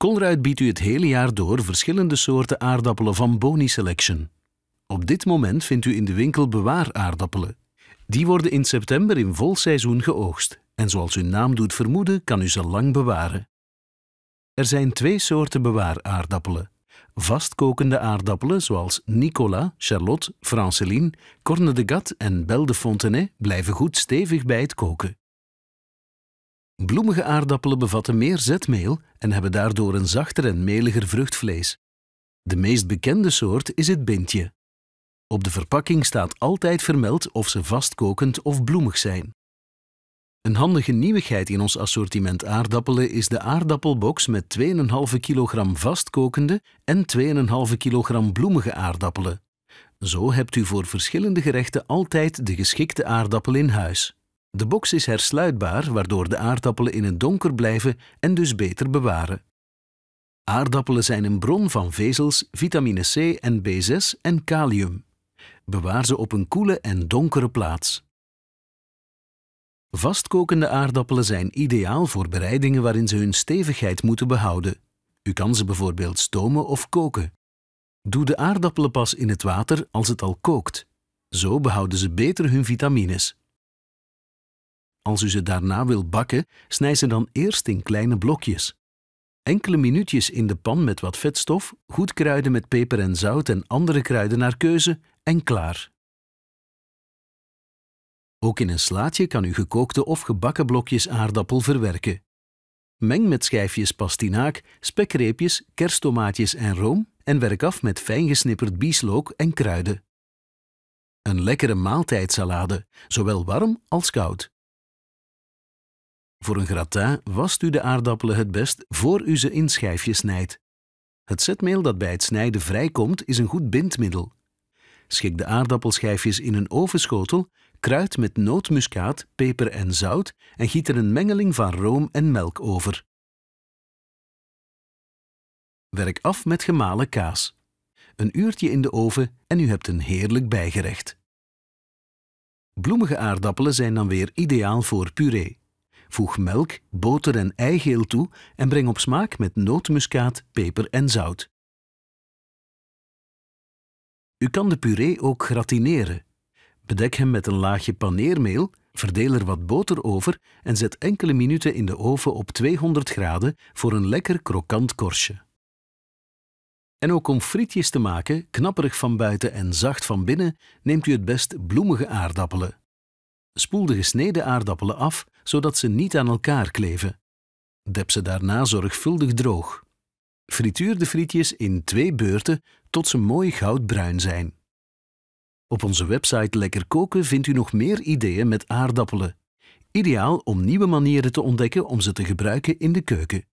Colruyt biedt u het hele jaar door verschillende soorten aardappelen van Boni Selection. Op dit moment vindt u in de winkel bewaaraardappelen. Die worden in september in vol seizoen geoogst en zoals hun naam doet vermoeden kan u ze lang bewaren. Er zijn twee soorten bewaaraardappelen. Vastkokende aardappelen zoals Nicola, Charlotte, Franceline, Corne de Gat en Belle de Fontenay blijven goed stevig bij het koken. Bloemige aardappelen bevatten meer zetmeel en hebben daardoor een zachter en meliger vruchtvlees. De meest bekende soort is het bintje. Op de verpakking staat altijd vermeld of ze vastkokend of bloemig zijn. Een handige nieuwigheid in ons assortiment aardappelen is de aardappelbox met 2,5 kg vastkokende en 2,5 kg bloemige aardappelen. Zo hebt u voor verschillende gerechten altijd de geschikte aardappel in huis. De box is hersluitbaar, waardoor de aardappelen in het donker blijven en dus beter bewaren. Aardappelen zijn een bron van vezels, vitamine C en B6 en kalium. Bewaar ze op een koele en donkere plaats. Vastkokende aardappelen zijn ideaal voor bereidingen waarin ze hun stevigheid moeten behouden. U kan ze bijvoorbeeld stomen of koken. Doe de aardappelen pas in het water als het al kookt. Zo behouden ze beter hun vitamines. Als u ze daarna wil bakken, snij ze dan eerst in kleine blokjes. Enkele minuutjes in de pan met wat vetstof, goed kruiden met peper en zout en andere kruiden naar keuze en klaar. Ook in een slaatje kan u gekookte of gebakken blokjes aardappel verwerken. Meng met schijfjes pastinaak, spekreepjes, kerstomaatjes en room en werk af met fijn gesnipperd bieslook en kruiden. Een lekkere maaltijdsalade, zowel warm als koud. Voor een gratin wast u de aardappelen het best voor u ze in schijfjes snijdt. Het zetmeel dat bij het snijden vrijkomt is een goed bindmiddel. Schik de aardappelschijfjes in een ovenschotel, kruid met nootmuskaat, peper en zout en giet er een mengeling van room en melk over. Werk af met gemalen kaas. Een uurtje in de oven en u hebt een heerlijk bijgerecht. Bloemige aardappelen zijn dan weer ideaal voor puree. Voeg melk, boter en eigeel toe en breng op smaak met nootmuskaat, peper en zout. U kan de puree ook gratineren. Bedek hem met een laagje paneermeel, verdeel er wat boter over en zet enkele minuten in de oven op 200 graden voor een lekker krokant korstje. En ook om frietjes te maken, knapperig van buiten en zacht van binnen, neemt u het best bloemige aardappelen. Spoel de gesneden aardappelen af, zodat ze niet aan elkaar kleven. Dep ze daarna zorgvuldig droog. Frituur de frietjes in twee beurten tot ze mooi goudbruin zijn. Op onze website Lekker Koken vindt u nog meer ideeën met aardappelen. Ideaal om nieuwe manieren te ontdekken om ze te gebruiken in de keuken.